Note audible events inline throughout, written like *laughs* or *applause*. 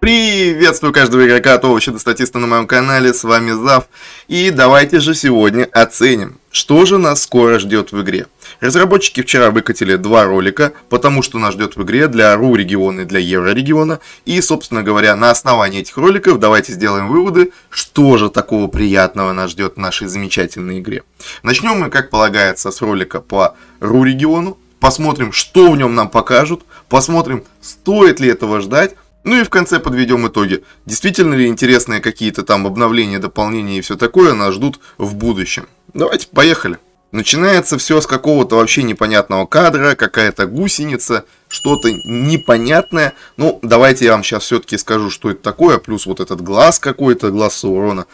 Приветствую каждого игрока от овоща до статиста на моем канале, с вами Зав. И давайте же сегодня оценим, что же нас скоро ждет в игре. Разработчики вчера выкатили два ролика, потому что нас ждет в игре для РУ региона и для Евро региона. И, собственно говоря, на основании этих роликов давайте сделаем выводы, что же такого приятного нас ждет в нашей замечательной игре. Начнем мы, как полагается, с ролика по РУ региону. Посмотрим, что в нем нам покажут, посмотрим, стоит ли этого ждать ну и в конце подведем итоги. Действительно ли интересные какие-то там обновления, дополнения и все такое нас ждут в будущем? Давайте поехали. Начинается все с какого-то вообще непонятного кадра, какая-то гусеница, что-то непонятное. Ну, давайте я вам сейчас все-таки скажу, что это такое, плюс вот этот глаз какой-то, глаз Саурона.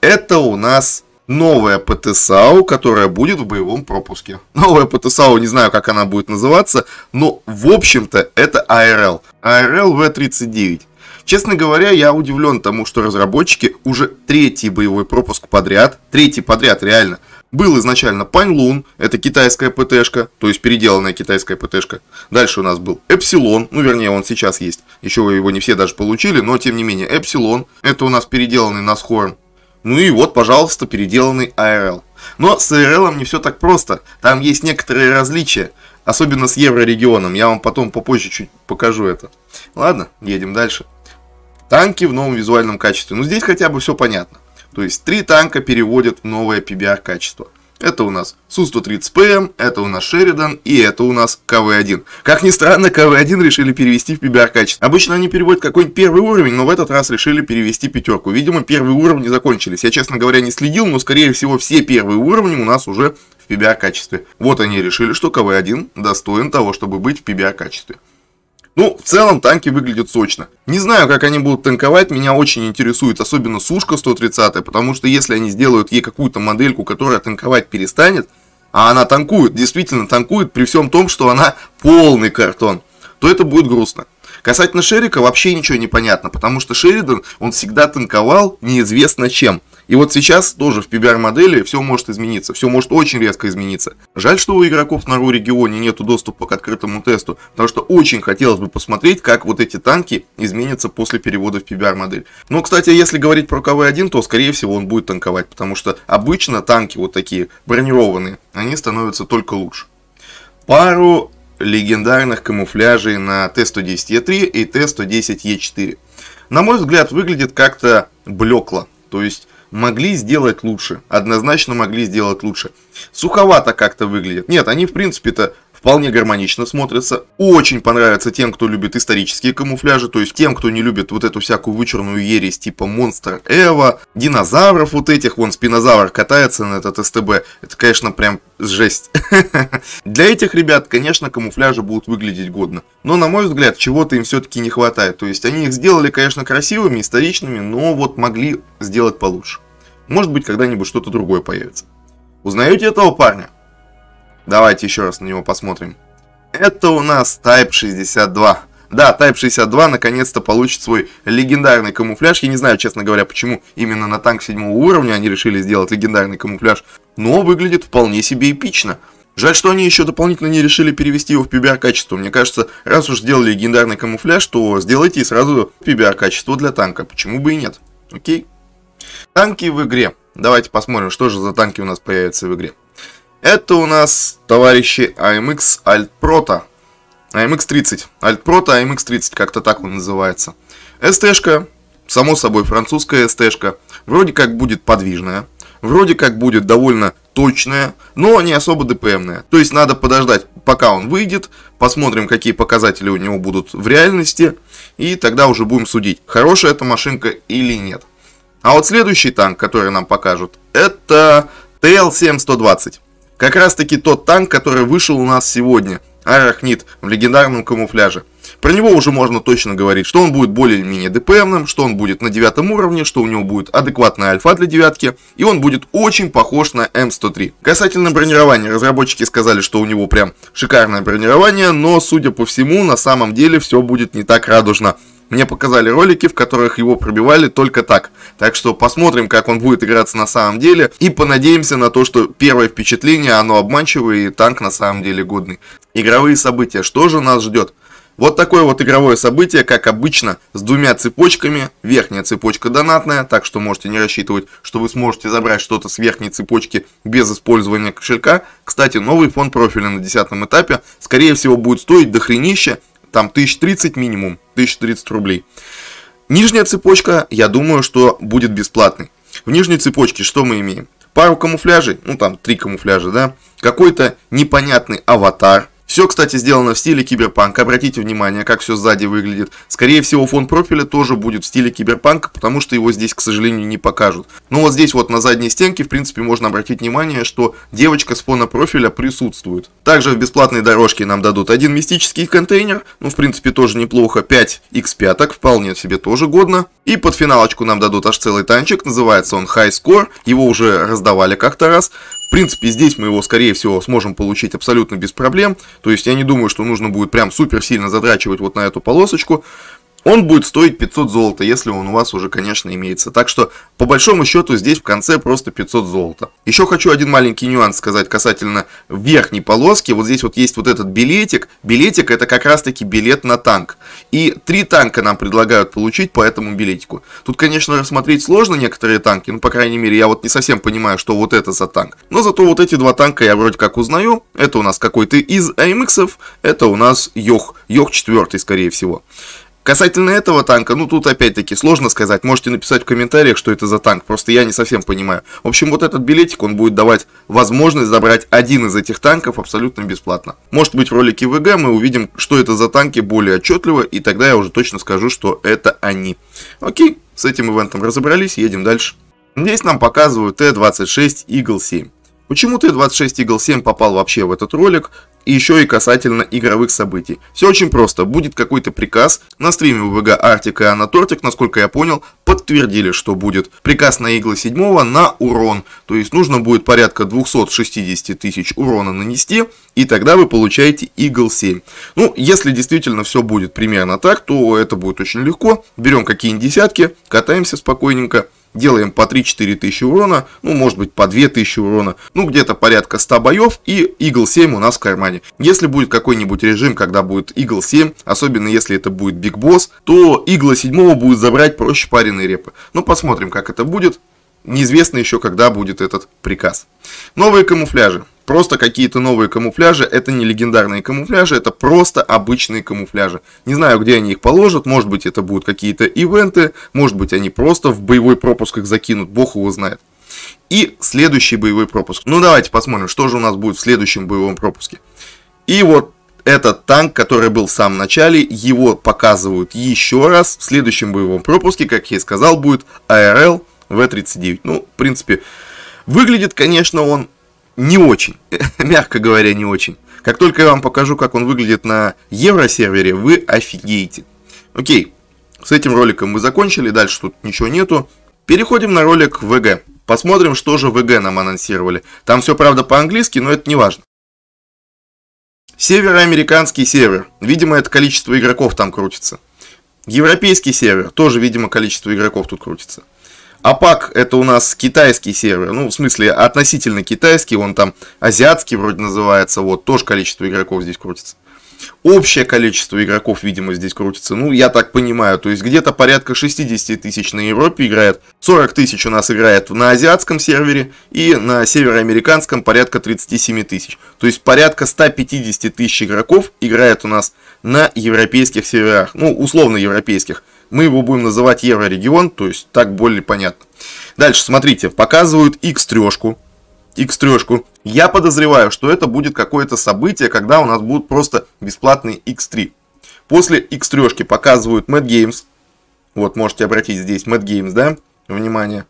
Это у нас новая ПТСАУ, которая будет в боевом пропуске. Новая ПТСАУ, не знаю, как она будет называться, но, в общем-то, это АРЛ. АРЛ В-39. Честно говоря, я удивлен тому, что разработчики уже третий боевой пропуск подряд, третий подряд реально, был изначально Паньлун, это китайская ПТшка, то есть переделанная китайская ПТшка. Дальше у нас был Эпсилон, ну вернее он сейчас есть, еще его не все даже получили, но тем не менее Эпсилон, это у нас переделанный Насхорн ну и вот, пожалуйста, переделанный ARL. Но с ARL не все так просто. Там есть некоторые различия, особенно с еврорегионом. Я вам потом попозже чуть покажу это. Ладно, едем дальше. Танки в новом визуальном качестве. Ну здесь хотя бы все понятно. То есть три танка переводят в новое PBR качество. Это у нас Су-130ПМ, это у нас Шеридан и это у нас КВ-1. Как ни странно, КВ-1 решили перевести в PBR-качество. Обычно они переводят какой-нибудь первый уровень, но в этот раз решили перевести пятерку. Видимо, первые уровни закончились. Я, честно говоря, не следил, но, скорее всего, все первые уровни у нас уже в PBR-качестве. Вот они решили, что КВ-1 достоин того, чтобы быть в PBR-качестве. Ну, в целом танки выглядят сочно. Не знаю, как они будут танковать, меня очень интересует особенно сушка 130, потому что если они сделают ей какую-то модельку, которая танковать перестанет, а она танкует, действительно танкует, при всем том, что она полный картон, то это будет грустно. Касательно Шерика вообще ничего не понятно, потому что Шеридан, он всегда танковал неизвестно чем. И вот сейчас тоже в PBR-модели все может измениться, все может очень резко измениться. Жаль, что у игроков на регионе нет доступа к открытому тесту, потому что очень хотелось бы посмотреть, как вот эти танки изменятся после перевода в PBR-модель. Но, кстати, если говорить про КВ-1, то, скорее всего, он будет танковать, потому что обычно танки вот такие бронированные, они становятся только лучше. Пару легендарных камуфляжей на Т-110Е3 и Т-110Е4. На мой взгляд, выглядит как-то блекло. То есть могли сделать лучше. Однозначно могли сделать лучше. Суховато как-то выглядит. Нет, они в принципе-то вполне гармонично смотрится. Очень понравится тем, кто любит исторические камуфляжи, то есть тем, кто не любит вот эту всякую вычурную ересь типа Монстр Эва, динозавров вот этих, вон спинозавр катается на этот СТБ. Это, конечно, прям жесть. *laughs* Для этих ребят, конечно, камуфляжи будут выглядеть годно. Но, на мой взгляд, чего-то им все-таки не хватает. То есть они их сделали, конечно, красивыми, историчными, но вот могли сделать получше. Может быть, когда-нибудь что-то другое появится. Узнаете этого парня? Давайте еще раз на него посмотрим. Это у нас Type 62. Да, Type 62 наконец-то получит свой легендарный камуфляж. Я не знаю, честно говоря, почему именно на танк седьмого уровня они решили сделать легендарный камуфляж, но выглядит вполне себе эпично. Жаль, что они еще дополнительно не решили перевести его в PBR-качество. Мне кажется, раз уж сделали легендарный камуфляж, то сделайте и сразу PBR-качество для танка. Почему бы и нет? Окей? Танки в игре. Давайте посмотрим, что же за танки у нас появятся в игре. Это у нас, товарищи, AMX Altproto. AMX-30. Altproto AMX-30, как-то так он называется. СТ шка само собой французская СТ шка вроде как будет подвижная, вроде как будет довольно точная, но не особо ДПМная. То есть надо подождать, пока он выйдет, посмотрим, какие показатели у него будут в реальности, и тогда уже будем судить, хорошая эта машинка или нет. А вот следующий танк, который нам покажут, это TL-7-120. Как раз таки тот танк, который вышел у нас сегодня. Арахнит в легендарном камуфляже. Про него уже можно точно говорить, что он будет более-менее ДПМным, что он будет на девятом уровне, что у него будет адекватная альфа для девятки, и он будет очень похож на М103. Касательно бронирования, разработчики сказали, что у него прям шикарное бронирование, но, судя по всему, на самом деле все будет не так радужно. Мне показали ролики, в которых его пробивали только так. Так что посмотрим, как он будет играться на самом деле. И понадеемся на то, что первое впечатление, оно обманчивое и танк на самом деле годный. Игровые события. Что же нас ждет? Вот такое вот игровое событие, как обычно, с двумя цепочками. Верхняя цепочка донатная, так что можете не рассчитывать, что вы сможете забрать что-то с верхней цепочки без использования кошелька. Кстати, новый фон профиля на 10 этапе, скорее всего, будет стоить дохренища, там 1030 минимум, 1030 рублей. Нижняя цепочка, я думаю, что будет бесплатной. В нижней цепочке что мы имеем? Пару камуфляжей, ну там три камуфляжа, да? Какой-то непонятный аватар, все, кстати, сделано в стиле киберпанк. Обратите внимание, как все сзади выглядит. Скорее всего, фон профиля тоже будет в стиле киберпанк, потому что его здесь, к сожалению, не покажут. Но ну, вот здесь вот на задней стенке, в принципе, можно обратить внимание, что девочка с фона профиля присутствует. Также в бесплатной дорожке нам дадут один мистический контейнер, ну, в принципе, тоже неплохо, 5 x5, вполне себе тоже годно. И под финалочку нам дадут аж целый танчик, называется он High Score, его уже раздавали как-то раз принципе, здесь мы его, скорее всего, сможем получить абсолютно без проблем. То есть я не думаю, что нужно будет прям супер сильно задрачивать вот на эту полосочку он будет стоить 500 золота, если он у вас уже, конечно, имеется. Так что, по большому счету, здесь в конце просто 500 золота. Еще хочу один маленький нюанс сказать касательно верхней полоски. Вот здесь вот есть вот этот билетик. Билетик это как раз-таки билет на танк. И три танка нам предлагают получить по этому билетику. Тут, конечно, рассмотреть сложно некоторые танки. Ну, по крайней мере, я вот не совсем понимаю, что вот это за танк. Но зато вот эти два танка я вроде как узнаю. Это у нас какой-то из АМХов, это у нас Йох. Йох 4, скорее всего. Касательно этого танка, ну тут опять-таки сложно сказать. Можете написать в комментариях, что это за танк. Просто я не совсем понимаю. В общем, вот этот билетик, он будет давать возможность забрать один из этих танков абсолютно бесплатно. Может быть в ролике ВГ мы увидим, что это за танки более отчетливо, и тогда я уже точно скажу, что это они. Окей, с этим ивентом разобрались, едем дальше. Здесь нам показывают Т-26 игл 7. Почему Т-26 игл 7 попал вообще в этот ролик, и еще и касательно игровых событий. Все очень просто, будет какой-то приказ, на стриме ВВГ Артик и Анна насколько я понял, подтвердили, что будет приказ на иглы 7 на урон, то есть нужно будет порядка 260 тысяч урона нанести, и тогда вы получаете игл 7. Ну, если действительно все будет примерно так, то это будет очень легко, берем какие-нибудь десятки, катаемся спокойненько, Делаем по 3-4 тысячи урона, ну может быть по 2 тысячи урона, ну где-то порядка 100 боев и Игл 7 у нас в кармане. Если будет какой-нибудь режим, когда будет Игл 7, особенно если это будет Биг Босс, то Игла 7 будет забрать проще пареной репы. Ну посмотрим как это будет, неизвестно еще когда будет этот приказ. Новые камуфляжи просто какие-то новые камуфляжи. Это не легендарные камуфляжи, это просто обычные камуфляжи. Не знаю, где они их положат. Может быть, это будут какие-то ивенты. Может быть, они просто в боевой пропуск их закинут. Бог его знает. И следующий боевой пропуск. Ну, давайте посмотрим, что же у нас будет в следующем боевом пропуске. И вот этот танк, который был в самом начале, его показывают еще раз в следующем боевом пропуске, как я и сказал, будет ARL а V-39. Ну, в принципе, выглядит, конечно, он не очень, *laughs* мягко говоря, не очень. Как только я вам покажу, как он выглядит на евросервере, вы офигеете. Окей, с этим роликом мы закончили, дальше тут ничего нету. Переходим на ролик VG. Посмотрим, что же VG нам анонсировали. Там все, правда, по-английски, но это не важно. Североамериканский сервер. Видимо, это количество игроков там крутится. Европейский сервер. Тоже, видимо, количество игроков тут крутится. АПАК это у нас китайский сервер, ну, в смысле, относительно китайский, он там азиатский вроде называется, вот, тоже количество игроков здесь крутится. Общее количество игроков, видимо, здесь крутится, ну, я так понимаю, то есть где-то порядка 60 тысяч на Европе играет, 40 тысяч у нас играет на азиатском сервере и на североамериканском порядка 37 тысяч. То есть порядка 150 тысяч игроков играет у нас на европейских серверах, ну, условно европейских, мы его будем называть еврорегион, то есть так более понятно. Дальше, смотрите, показывают X3. X3. Я подозреваю, что это будет какое-то событие, когда у нас будут просто бесплатные X3. После X3 показывают Mad Games. Вот, можете обратить здесь Mad Games, да? Внимание.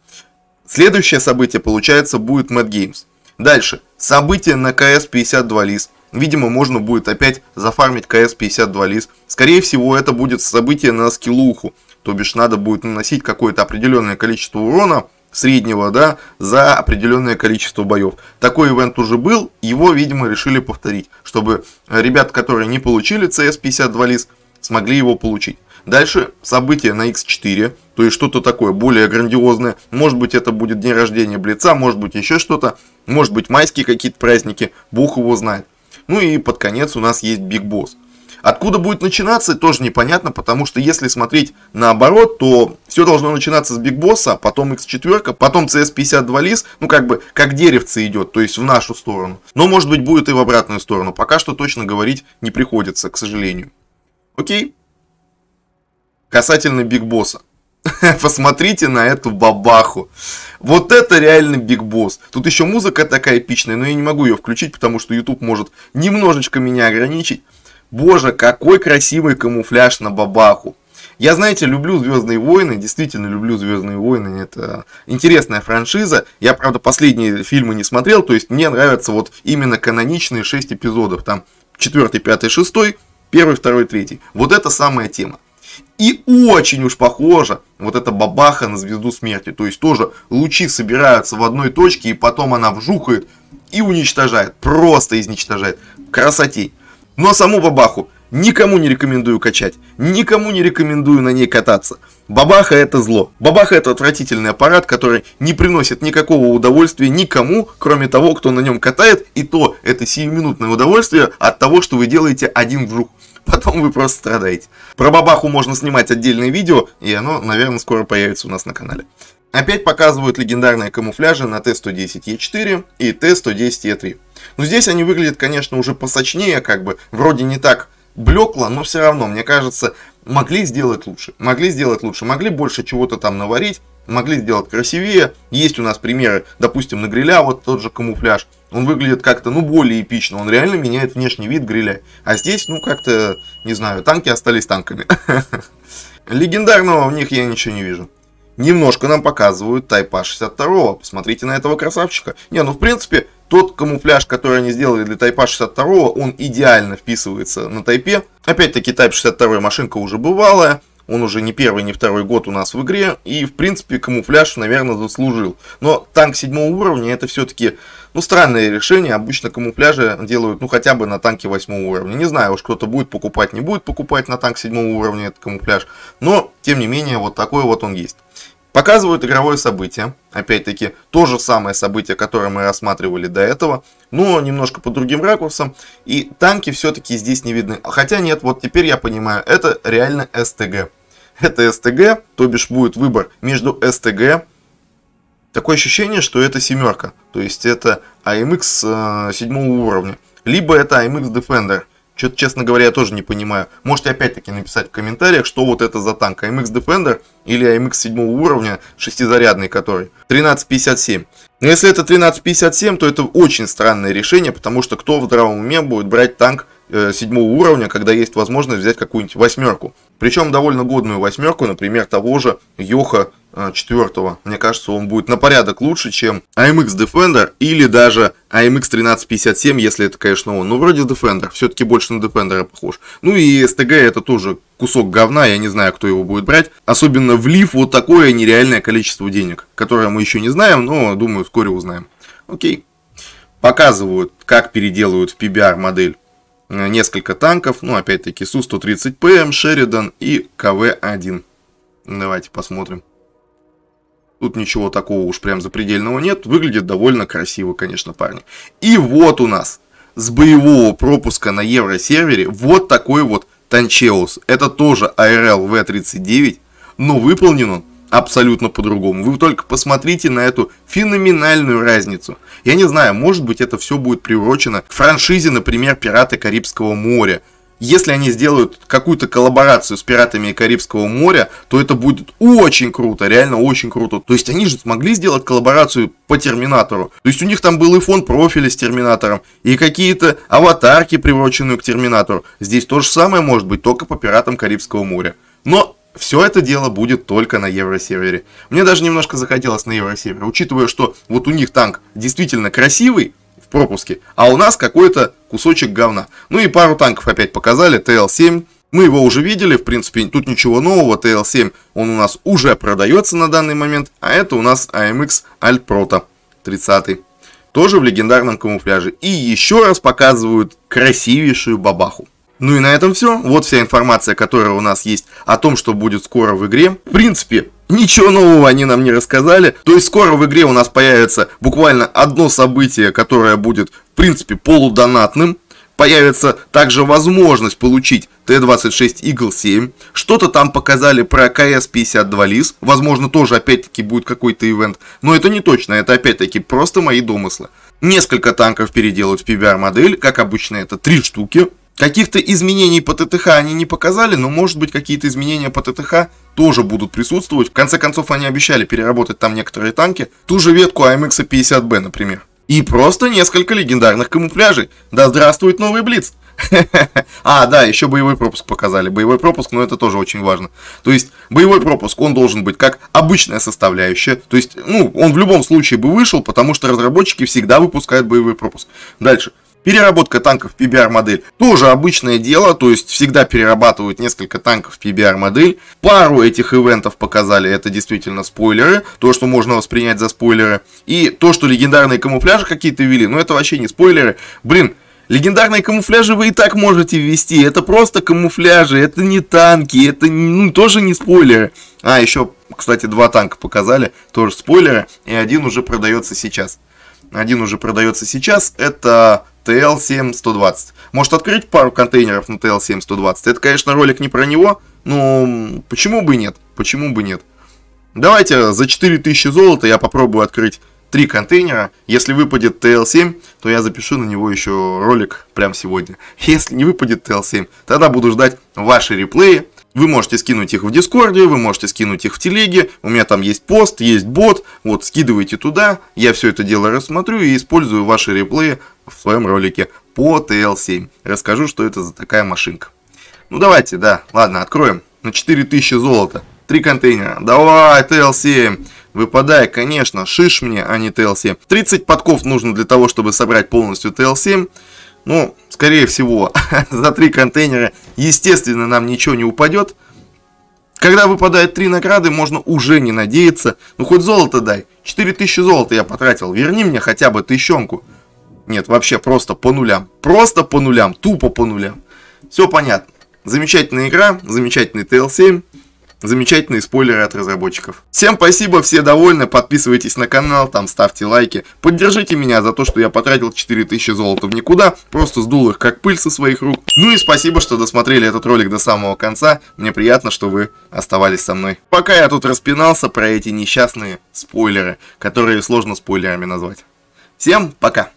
Следующее событие, получается, будет Mad Games. Дальше. Событие на КС-52 лист. Видимо, можно будет опять зафармить КС-52 лис. Скорее всего, это будет событие на скиллуху. То бишь, надо будет наносить какое-то определенное количество урона, среднего, да, за определенное количество боев. Такой ивент уже был, его, видимо, решили повторить, чтобы ребят, которые не получили CS52 лис, смогли его получить. Дальше событие на X4, то есть что-то такое более грандиозное. Может быть это будет день рождения Блица, может быть еще что-то, может быть майские какие-то праздники, бог его знает. Ну и под конец у нас есть Биг Босс. Откуда будет начинаться, тоже непонятно, потому что если смотреть наоборот, то все должно начинаться с Биг Босса, потом X4, потом CS52 лис, ну как бы как деревце идет, то есть в нашу сторону. Но может быть будет и в обратную сторону, пока что точно говорить не приходится, к сожалению. Окей? Касательно Биг Босса. *laughs* Посмотрите на эту бабаху. Вот это реально Биг Босс. Тут еще музыка такая эпичная, но я не могу ее включить, потому что YouTube может немножечко меня ограничить. Боже, какой красивый камуфляж на бабаху. Я, знаете, люблю Звездные войны, действительно люблю Звездные войны, это интересная франшиза. Я, правда, последние фильмы не смотрел, то есть мне нравятся вот именно каноничные 6 эпизодов, там 4, 5, 6, 1, 2, 3. Вот это самая тема. И очень уж похоже вот эта бабаха на звезду смерти. То есть тоже лучи собираются в одной точке, и потом она вжухает и уничтожает. Просто изничтожает. Красотень. Но ну, а саму бабаху никому не рекомендую качать. Никому не рекомендую на ней кататься. Бабаха это зло. Бабаха это отвратительный аппарат, который не приносит никакого удовольствия никому, кроме того, кто на нем катает. И то это сиюминутное удовольствие от того, что вы делаете один вжух. *laughs* потом вы просто страдаете. Про бабаху можно снимать отдельное видео, и оно, наверное, скоро появится у нас на канале. Опять показывают легендарные камуфляжи на Т-110Е4 и Т-110Е3. Но ну, здесь они выглядят, конечно, уже посочнее, как бы, вроде не так блекло, но все равно, мне кажется, могли сделать лучше. Могли сделать лучше, могли больше чего-то там наварить, могли сделать красивее. Есть у нас примеры, допустим, на гриля вот тот же камуфляж – он выглядит как-то, ну, более эпично. Он реально меняет внешний вид гриля. А здесь, ну, как-то, не знаю, танки остались танками. *laughs* Легендарного в них я ничего не вижу. Немножко нам показывают Тайпа 62. Посмотрите на этого красавчика. Не, ну, в принципе, тот камуфляж, который они сделали для Тайпа 62, он идеально вписывается на Тайпе. Опять-таки, Тайп 62 машинка уже бывалая. Он уже не первый, не второй год у нас в игре. И, в принципе, камуфляж, наверное, заслужил. Но танк седьмого уровня это все-таки, ну, странное решение. Обычно камуфляжи делают, ну, хотя бы на танке восьмого уровня. Не знаю, уж кто-то будет покупать, не будет покупать на танк седьмого уровня этот камуфляж. Но, тем не менее, вот такой вот он есть. Показывают игровое событие, опять-таки, то же самое событие, которое мы рассматривали до этого, но немножко по другим ракурсам, и танки все-таки здесь не видны. Хотя нет, вот теперь я понимаю, это реально СТГ это СТГ, то бишь будет выбор между СТГ, такое ощущение, что это семерка, то есть это AMX э, седьмого уровня, либо это AMX Defender. Что-то, честно говоря, я тоже не понимаю. Можете опять-таки написать в комментариях, что вот это за танк. AMX Defender или AMX седьмого уровня, шестизарядный который. 1357. Но если это 1357, то это очень странное решение, потому что кто в здравом уме будет брать танк Э, седьмого уровня, когда есть возможность взять какую-нибудь восьмерку. Причем довольно годную восьмерку, например, того же Йоха э, четвертого. Мне кажется, он будет на порядок лучше, чем AMX Defender или даже AMX 1357, если это, конечно, он. Ну, вроде Defender, все-таки больше на Defender похож. Ну и STG это тоже кусок говна, я не знаю, кто его будет брать. Особенно влив вот такое нереальное количество денег, которое мы еще не знаем, но, думаю, вскоре узнаем. Окей. Показывают, как переделывают в PBR модель Э, несколько танков, ну, опять-таки, Су-130ПМ, Шеридан и КВ-1. Давайте посмотрим. Тут ничего такого уж прям запредельного нет. Выглядит довольно красиво, конечно, парни. И вот у нас с боевого пропуска на евросервере вот такой вот Танчеус. Это тоже ARL V-39, но выполнен он абсолютно по-другому. Вы только посмотрите на эту феноменальную разницу. Я не знаю, может быть это все будет приурочено к франшизе, например, «Пираты Карибского моря», если они сделают какую-то коллаборацию с пиратами Карибского моря, то это будет очень круто, реально очень круто. То есть они же смогли сделать коллаборацию по Терминатору. То есть у них там был и фон профиля с Терминатором, и какие-то аватарки, приуроченные к Терминатору. Здесь то же самое может быть, только по пиратам Карибского моря. Но все это дело будет только на Евросевере. Мне даже немножко захотелось на Евросевере, учитывая, что вот у них танк действительно красивый, в пропуске, а у нас какой-то кусочек говна. Ну и пару танков опять показали, ТЛ-7, мы его уже видели, в принципе, тут ничего нового, тл 7 он у нас уже продается на данный момент, а это у нас АМХ Alt 30 тоже в легендарном камуфляже. И еще раз показывают красивейшую бабаху. Ну и на этом все. Вот вся информация, которая у нас есть о том, что будет скоро в игре. В принципе, Ничего нового они нам не рассказали. То есть скоро в игре у нас появится буквально одно событие, которое будет, в принципе, полудонатным. Появится также возможность получить Т-26 Eagle 7. Что-то там показали про КС-52 Лис. Возможно, тоже опять-таки будет какой-то ивент. Но это не точно, это опять-таки просто мои домыслы. Несколько танков переделают в PBR модель, как обычно это три штуки. Каких-то изменений по ТТХ они не показали, но может быть какие-то изменения по ТТХ тоже будут присутствовать. В конце концов они обещали переработать там некоторые танки, ту же ветку амх 50 б например. И просто несколько легендарных камуфляжей. Да здравствует новый Блиц! *laughs* А, да, еще боевой пропуск показали. Боевой пропуск, но это тоже очень важно. То есть, боевой пропуск, он должен быть как обычная составляющая. То есть, ну, он в любом случае бы вышел, потому что разработчики всегда выпускают боевой пропуск. Дальше. Переработка танков PBR-модель тоже обычное дело, то есть всегда перерабатывают несколько танков PBR-модель. Пару этих ивентов показали, это действительно спойлеры, то, что можно воспринять за спойлеры. И то, что легендарные камуфляжи какие-то ввели, ну это вообще не спойлеры. Блин, Легендарные камуфляжи вы и так можете ввести. Это просто камуфляжи, это не танки, это ну, тоже не спойлеры. А, еще, кстати, два танка показали, тоже спойлеры. И один уже продается сейчас. Один уже продается сейчас. Это TL7120. Может открыть пару контейнеров на TL7120. Это, конечно, ролик не про него, но почему бы нет? Почему бы нет? Давайте за 4000 золота я попробую открыть три контейнера. Если выпадет TL7, то я запишу на него еще ролик прямо сегодня. Если не выпадет TL7, тогда буду ждать ваши реплеи. Вы можете скинуть их в Дискорде, вы можете скинуть их в Телеге. У меня там есть пост, есть бот. Вот, скидывайте туда. Я все это дело рассмотрю и использую ваши реплеи в своем ролике по TL7. Расскажу, что это за такая машинка. Ну давайте, да, ладно, откроем. На 4000 золота. Три контейнера. Давай, TL7. выпадай, конечно, шиш мне, а не TL7. 30 подков нужно для того, чтобы собрать полностью TL7. Ну, скорее всего, *laughs* за три контейнера, естественно, нам ничего не упадет. Когда выпадает три награды, можно уже не надеяться. Ну, хоть золото дай. 4000 золота я потратил. Верни мне хотя бы тыщенку. Нет, вообще просто по нулям. Просто по нулям. Тупо по нулям. Все понятно. Замечательная игра, замечательный TL7. Замечательные спойлеры от разработчиков. Всем спасибо, все довольны, подписывайтесь на канал, там ставьте лайки. Поддержите меня за то, что я потратил 4000 золота в никуда, просто сдул их как пыль со своих рук. Ну и спасибо, что досмотрели этот ролик до самого конца, мне приятно, что вы оставались со мной. Пока я тут распинался про эти несчастные спойлеры, которые сложно спойлерами назвать. Всем пока!